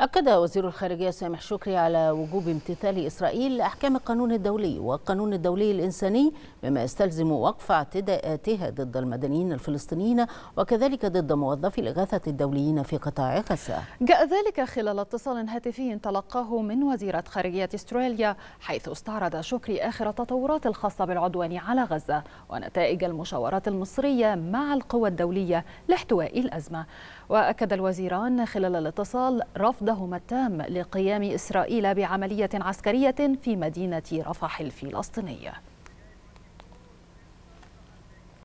أكد وزير الخارجية سامح شكري على وجوب امتثال إسرائيل لأحكام القانون الدولي والقانون الدولي الإنساني بما يستلزم وقف اعتداءاتها ضد المدنيين الفلسطينيين وكذلك ضد موظفي الإغاثة الدوليين في قطاع غزة جاء ذلك خلال اتصال هاتفي تلقاه من وزيرة خارجية استراليا حيث استعرض شكري آخر التطورات الخاصة بالعدوان على غزة ونتائج المشاورات المصرية مع القوى الدولية لاحتواء الأزمة وأكد الوزيران خلال الاتصال رفض رفضهما التام لقيام إسرائيل بعملية عسكرية في مدينة رفح الفلسطينية